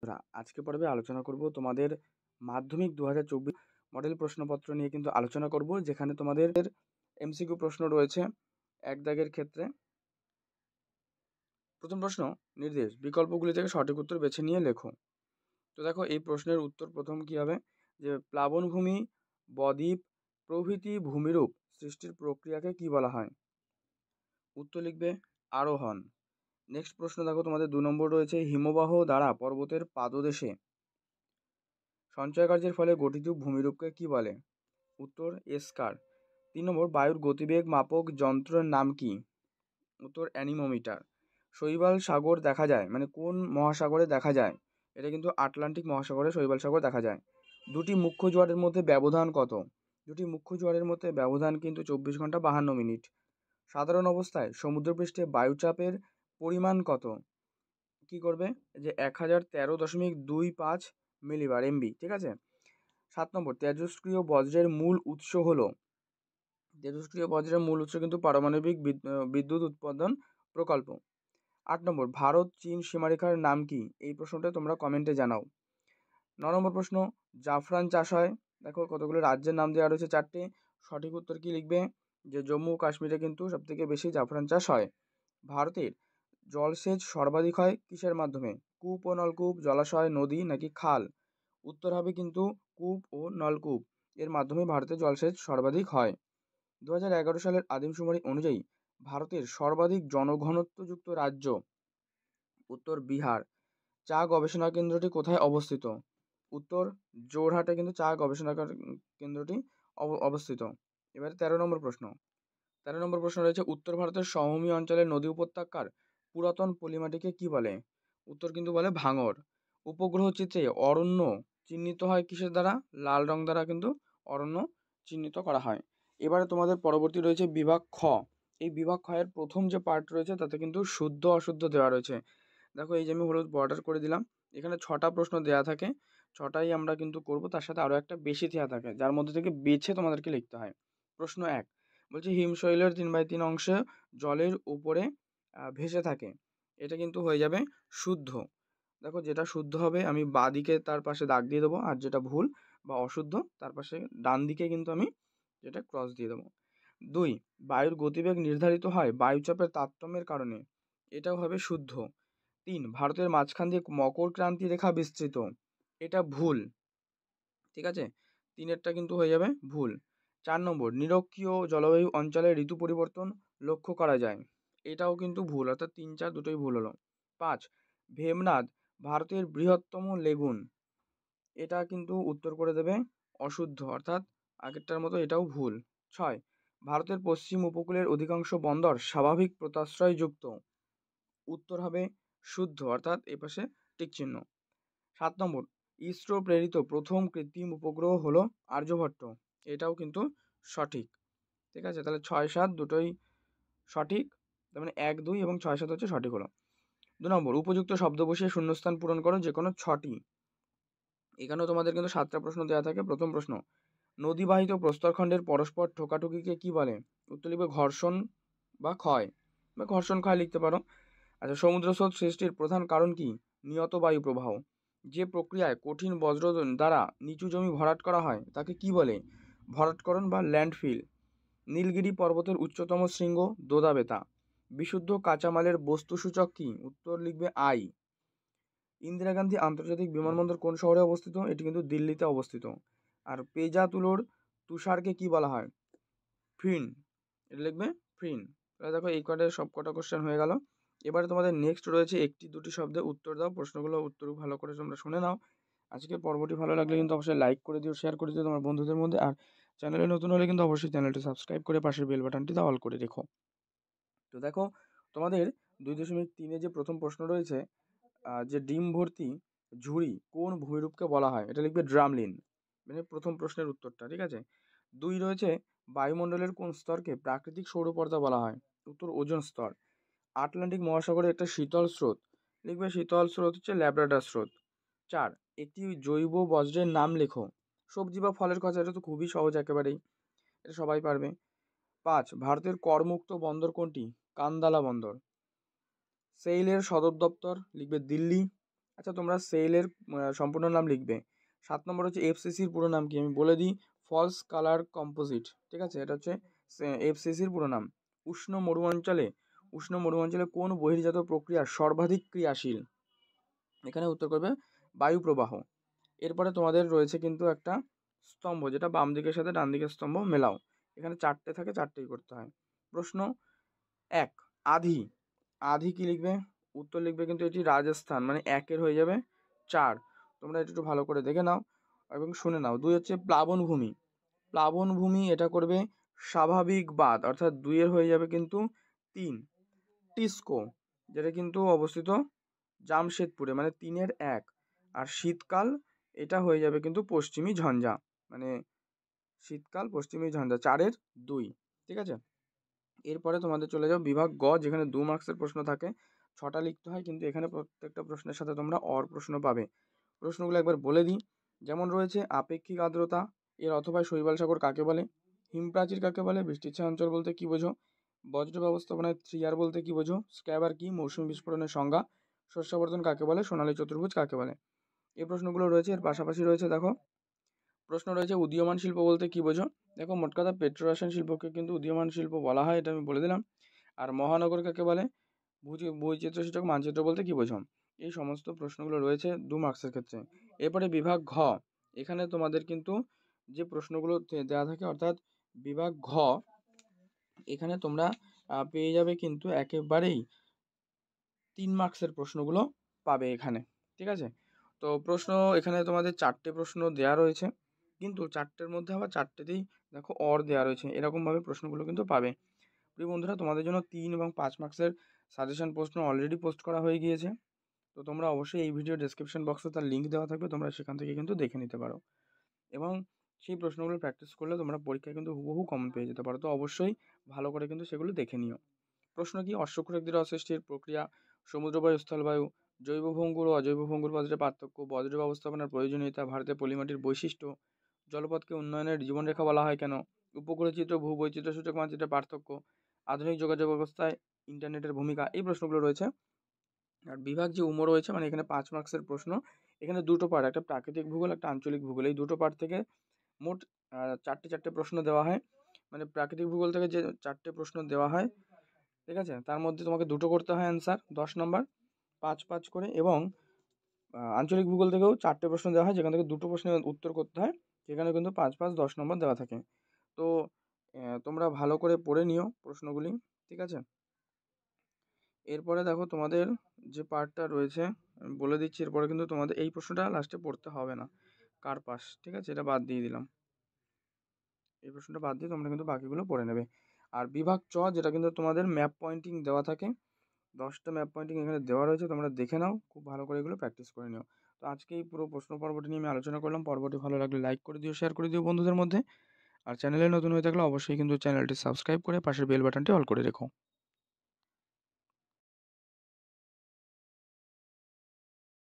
বন্ধুরা আজকে পর্বে আলোচনা করব তোমাদের মাধ্যমিক দু মডেল প্রশ্নপত্র নিয়ে কিন্তু আলোচনা করব যেখানে তোমাদের এমসিকিউ প্রশ্ন রয়েছে এক দাগের ক্ষেত্রে প্রথম প্রশ্ন নির্দেশ বিকল্পগুলি থেকে সঠিক উত্তর বেছে নিয়ে লেখো তো দেখো এই প্রশ্নের উত্তর প্রথম কী হবে যে প্লাবনভূমি বদ্বীপ প্রভৃতি ভূমিরূপ সৃষ্টির প্রক্রিয়াকে কি বলা হয় উত্তর লিখবে আরোহণ নেক্সট প্রশ্ন দেখো তোমাদের দু নম্বর রয়েছে হিমবাহ দ্বারা পর্বতের পাদদেশে সঞ্চয় কার্যের ফলে গঠিত ভূমিরূপকে কি বলে উত্তর এসকার তিন নম্বর বায়ুর গতিবেগ মাপক যন্ত্রের নাম কি উত্তর অ্যানিমোমিটার শৈবাল সাগর দেখা যায় মানে কোন মহাসাগরে দেখা যায় এটা কিন্তু আটলান্টিক মহাসাগরে শৈবাল সাগর দেখা যায় দুটি মুখ্য জোয়ারের মধ্যে ব্যবধান কত দুটি মুখ্য জোয়ারের মধ্যে ব্যবধান কিন্তু চব্বিশ ঘন্টা বাহান্ন মিনিট সাধারণ অবস্থায় সমুদ্রপৃষ্ঠে বায়ুচাপের পরিমাণ কত কি করবে যে এক হাজার তেরো দশমিক দুই পাঁচ মিলিবার এমবি ঠিক আছে সাত নম্বর তেজস্ক্রিয় বজ্রের মূল উৎস হলো তেজস্ক্রিয় বজ্রের মূল উৎস কিন্তু পারমাণবিক বিদ্যুৎ উৎপাদন প্রকল্প আট নম্বর ভারত চীন সীমারেখার নাম কি এই প্রশ্নটা তোমরা কমেন্টে জানাও ন নম্বর প্রশ্ন জাফরান চাষ হয় দেখো কতগুলো রাজ্যের নাম দেওয়া রয়েছে চারটে সঠিক উত্তর কি লিখবে যে জম্মু কাশ্মীরে কিন্তু সবথেকে বেশি জাফরান চাষ হয় ভারতের জলসেচ সর্বাধিক হয় কিসের মাধ্যমে কূপ ও নলকূপ জলাশয় নদী নাকি খাল উত্তর হবে কিন্তু কূপ ও নলকূপ এর মাধ্যমে ভারতে জলসেচ সর্বাধিক হয় দু সালের আদিমশুমারি অনুযায়ী ভারতের সর্বাধিক জনঘনত্বযুক্ত রাজ্য উত্তর বিহার চা গবেষণা কেন্দ্রটি কোথায় অবস্থিত উত্তর জোরহাটে কিন্তু চা গবেষণা কেন্দ্রটি অবস্থিত এবারে তেরো নম্বর প্রশ্ন তেরো নম্বর প্রশ্ন রয়েছে উত্তর ভারতের সমভূমি অঞ্চলের নদী উপত্যকার পুরাতন পলিমাটিকে কি বলে উত্তর কিন্তু বলে ভাঙর উপগ্রহ চিত্রে অরণ্য চিহ্নিত হয় কিসের দ্বারা লাল রং দ্বারা কিন্তু অরণ্য চিহ্নিত করা হয় এবারে তোমাদের পরবর্তী রয়েছে বিভাগ খ এই বিভাগ এর প্রথম যে পার্ট রয়েছে তাতে কিন্তু শুদ্ধ অশুদ্ধ দেওয়া রয়েছে দেখো এই যে আমি হলুদ বর্ডার করে দিলাম এখানে ছটা প্রশ্ন দেওয়া থাকে ছটাই আমরা কিন্তু করব তার সাথে আরও একটা বেশি দেওয়া থাকে যার মধ্যে থেকে বেছে তোমাদেরকে লিখতে হয় প্রশ্ন এক বলছি হিমশৈলের তিন বাই তিন অংশে জলের উপরে ভেসে থাকে এটা কিন্তু হয়ে যাবে শুদ্ধ দেখো যেটা শুদ্ধ হবে আমি দিকে তার পাশে দাগ দিয়ে দেবো আর যেটা ভুল বা অশুদ্ধ তার পাশে ডান দিকে কিন্তু আমি যেটা ক্রস দিয়ে দেবো দুই বায়ুর গতিবেগ নির্ধারিত হয় বায়ুচাপের তারতম্যের কারণে এটাও হবে শুদ্ধ তিন ভারতের মাঝখান দিয়ে মকর ক্রান্তি রেখা বিস্তৃত এটা ভুল ঠিক আছে তিনেরটা কিন্তু হয়ে যাবে ভুল চার নম্বর নিরক্ষীয় জলবায়ু অঞ্চলে ঋতু পরিবর্তন লক্ষ্য করা যায় এটাও কিন্তু ভুল অর্থাৎ তিন চার দুটোই ভুল হলো পাঁচ ভেমনাদ ভারতের বৃহত্তম লেগুন এটা কিন্তু উত্তর করে দেবে অশুদ্ধ অর্থাৎ আগেরটার মতো এটাও ভুল ছয় ভারতের পশ্চিম উপকূলের অধিকাংশ বন্দর স্বাভাবিক প্রতাশ্রয়যুক্ত উত্তর হবে শুদ্ধ অর্থাৎ এপাশে টিকচিহ্ন সাত নম্বর ইসরো প্রেরিত প্রথম কৃত্রিম উপগ্রহ হল আর্যভট্ট এটাও কিন্তু সঠিক ঠিক আছে তাহলে ছয় সাত দুটোই সঠিক তার মানে এক দুই এবং ছয় সাত হচ্ছে সঠিক হলো দু নম্বর উপযুক্ত শব্দ বসিয়ে শূন্যস্থান পূরণ করো যে কোনো ছটি এখানেও তোমাদের কিন্তু সাতটা প্রশ্ন দেওয়া থাকে প্রথম প্রশ্ন নদীবাহিত প্রস্তরখণ্ডের পরস্পর ঠোকাঠুকিকে কি বলে উত্তর লিখবে ঘর্ষণ বা ক্ষয় বা ঘর্ষণ ক্ষয় লিখতে পারো আচ্ছা সমুদ্র স্রোত সৃষ্টির প্রধান কারণ কি নিয়ত বায়ু প্রবাহ যে প্রক্রিয়ায় কঠিন বজ্র দ্বারা নিচু জমি ভরাট করা হয় তাকে কি বলে ভরাটকরণ বা ল্যান্ডফিল নীলগিরি পর্বতের উচ্চতম শৃঙ্গ দোদাবেতা বিশুদ্ধ কাঁচামালের বস্তুসূচক কী উত্তর লিখবে আই ইন্দিরা গান্ধী আন্তর্জাতিক বিমানবন্দর কোন শহরে অবস্থিত এটি কিন্তু দিল্লিতে অবস্থিত আর পেজা তুলোর তুষারকে কি বলা হয় ফ্রিন এটা লিখবে ফ্রিন তাহলে দেখো এই কটা সব কটা কোশ্চেন হয়ে গেল এবারে তোমাদের নেক্সট রয়েছে একটি দুটি শব্দে উত্তর দাও প্রশ্নগুলো উত্তর ভালো করে তোমরা শুনে নাও আজকে পর্বটি ভালো লাগলে কিন্তু অবশ্যই লাইক করে দিও শেয়ার করে দিও তোমার বন্ধুদের মধ্যে আর চ্যানেলে নতুন হলে কিন্তু অবশ্যই চ্যানেলটি সাবস্ক্রাইব করে পাশের বেল বাটনটি অল করে রেখো তো দেখো তোমাদের দুই দশমিক তিনে যে প্রথম প্রশ্ন রয়েছে যে ডিম ভর্তি ঝুড়ি কোন ভূমিরূপকে বলা হয় এটা লিখবে ড্রামলিন মানে প্রথম প্রশ্নের উত্তরটা ঠিক আছে দুই রয়েছে বায়ুমণ্ডলের কোন স্তরকে প্রাকৃতিক সৌরপর্দা বলা হয় উত্তর ওজন স্তর আটলান্টিক মহাসাগরের একটা শীতল স্রোত লিখবে শীতল স্রোত হচ্ছে ল্যাব্রাডার স্রোত চার একটি জৈব বজ্রের নাম লেখো সবজি বা ফলের কথা এটা তো খুবই সহজ একেবারেই এটা সবাই পারবে পাঁচ ভারতের করমুক্ত বন্দর কোনটি কান্দালা বন্দর সেইলের সদর দপ্তর লিখবে দিল্লি আচ্ছা তোমরা সেইলের সম্পূর্ণ নাম লিখবে সাত নম্বর হচ্ছে এফসিসির পুরো নাম কি আমি বলে দিই ফলস কালার কম্পোজিট ঠিক আছে এটা হচ্ছে এফসিসির পুরো নাম উষ্ণ মরু অঞ্চলে উষ্ণ মরু অঞ্চলে কোন বহির্জাত প্রক্রিয়া সর্বাধিক ক্রিয়াশীল এখানে উত্তর করবে বায়ু প্রবাহ এরপরে তোমাদের রয়েছে কিন্তু একটা স্তম্ভ যেটা বাম দিকের সাথে ডান দিকের স্তম্ভ মেলাও এখানে চারটে থাকে চারটেই করতে হয় প্রশ্ন এক আধি আধি কি লিখবে উত্তর লিখবে কিন্তু এটি রাজস্থান মানে একের হয়ে যাবে চার তোমরা একটু ভালো করে দেখে নাও এবং শুনে নাও দুই হচ্ছে প্লাবনভূমি প্লাবনভূমি এটা করবে স্বাভাবিক বাদ অর্থাৎ দুইয়ের হয়ে যাবে কিন্তু তিন টিস্কো যেটা কিন্তু অবস্থিত জামশেদপুরে মানে তিনের এক আর শীতকাল এটা হয়ে যাবে কিন্তু পশ্চিমী ঝঞ্ঝা মানে শীতকাল পশ্চিমী ঝঞ্ঝা চারের দুই ঠিক আছে এরপরে তোমাদের চলে যাও বিভাগ গ যেখানে দু মার্কসের প্রশ্ন থাকে ছটা লিখতে হয় কিন্তু এখানে প্রত্যেকটা প্রশ্নের সাথে তোমরা অর প্রশ্ন পাবে প্রশ্নগুলো একবার বলে দিই যেমন রয়েছে আপেক্ষিক আর্দ্রতা এর অথবা শৈবাল সাগর কাকে বলে হিমপ্রাচীর কাকে বলে বৃষ্টিচ্ছা অঞ্চল বলতে কী বোঝো বজ্র ব্যবস্থাপনায় থ্রি আর বলতে কী বোঝো স্ক্যাবার কি কী মৌসুমী বিস্ফোরণের সংজ্ঞা শস্যবর্ধন কাকে বলে সোনালী চতুর্ভুজ কাকে বলে এই প্রশ্নগুলো রয়েছে এর পাশাপাশি রয়েছে দেখো প্রশ্ন রয়েছে উদীয়মান শিল্প বলতে কী বোঝো দেখো মোট কথা পেট্রোরাসায়ন শিল্পকে কিন্তু উদীয়মান শিল্প বলা হয় এটা আমি বলে দিলাম আর মহানগর কাকে বলে বৈচিত্র সূচক মানচিত্র বলতে কী বোঝো এই সমস্ত প্রশ্নগুলো রয়েছে দু মার্কসের ক্ষেত্রে এরপরে বিভাগ ঘ এখানে তোমাদের কিন্তু যে প্রশ্নগুলো দেওয়া থাকে অর্থাৎ বিভাগ ঘ এখানে তোমরা পেয়ে যাবে কিন্তু একেবারেই তিন মার্কসের প্রশ্নগুলো পাবে এখানে ঠিক আছে তো প্রশ্ন এখানে তোমাদের চারটে প্রশ্ন দেয়া রয়েছে কিন্তু চারটের মধ্যে আবার চারটেতেই দেখো অর দেওয়া রয়েছে এরকমভাবে প্রশ্নগুলো কিন্তু পাবে প্রিয় বন্ধুরা তোমাদের জন্য তিন এবং পাঁচ মার্কসের সাজেশন প্রশ্ন অলরেডি পোস্ট করা হয়ে গিয়েছে তো তোমরা অবশ্যই এই ভিডিও ডিসক্রিপশন বক্সে তার লিঙ্ক দেওয়া থাকবে তোমরা সেখান থেকে কিন্তু দেখে নিতে পারো এবং সেই প্রশ্নগুলো প্র্যাকটিস করলে তোমরা পরীক্ষায় কিন্তু হুবহু কমন পেয়ে যেতে পারো তো অবশ্যই ভালো করে কিন্তু সেগুলো দেখে নিও প্রশ্ন কি অশ্বক্ষুরেকদের অসৃষ্টির প্রক্রিয়া সমুদ্রবায়ু স্থলবায়ু জৈব ভঙ্গুর ও অজৈব ভঙ্গুর বজ্রের পার্থক্য বজ্র ব্যবস্থাপনার প্রয়োজনীয়তা ভারতের পলিমাটির বৈশিষ্ট্য জলপথকে উন্নয়নের জীবনরেখা বলা হয় কেন উপকূলীয় চিত্র ভূ সূচক মানচিত্রের পার্থক্য আধুনিক যোগাযোগ ব্যবস্থায় ইন্টারনেটের ভূমিকা এই প্রশ্নগুলো রয়েছে আর বিভাগ যে উমর রয়েছে মানে এখানে পাঁচ মার্কসের প্রশ্ন এখানে দুটো পার্ট একটা প্রাকৃতিক ভূগোল একটা আঞ্চলিক ভূগোল এই দুটো পার্ট থেকে মোট চারটে চারটে প্রশ্ন দেওয়া হয় মানে প্রাকৃতিক ভূগোল থেকে যে চারটে প্রশ্ন দেওয়া হয় ঠিক আছে তার মধ্যে তোমাকে দুটো করতে হয় অ্যান্সার দশ নম্বর পাঁচ পাঁচ করে এবং আঞ্চলিক ভূগোল থেকেও চারটে প্রশ্ন দেওয়া হয় যেখান থেকে দুটো প্রশ্নের উত্তর করতে হয় সেখানে কিন্তু পাঁচ পাঁচ দশ নম্বর দেওয়া থাকে তো তোমরা ভালো করে পড়ে নিও প্রশ্নগুলি ঠিক আছে এরপরে দেখো তোমাদের যে পার্টটা রয়েছে বলে দিচ্ছি এরপরে কিন্তু তোমাদের এই প্রশ্নটা লাস্টে পড়তে হবে না কার পাস ঠিক আছে এটা বাদ দিয়ে দিলাম এই প্রশ্নটা বাদ দিয়ে তোমরা কিন্তু বাকিগুলো পড়ে নেবে আর বিভাগ চ যেটা কিন্তু তোমাদের ম্যাপ পয়েন্টিং দেওয়া থাকে দশটা ম্যাপ পয়েন্টিং এখানে দেওয়া রয়েছে তোমরা দেখে নাও খুব ভালো করে এগুলো প্র্যাকটিস করে নিও তো আজকে এই পুরো প্রশ্ন পর্বটি নিয়ে আমি আলোচনা করলাম পর্বটি ভালো লাগলে লাইক করে দিও শেয়ার করে দিও বন্ধুদের মধ্যে আর চ্যানেলে নতুন হয়ে থাকলে অবশ্যই কিন্তু চ্যানেলটি সাবস্ক্রাইব করে পাশের বেল বাটনটি অল করে রেখো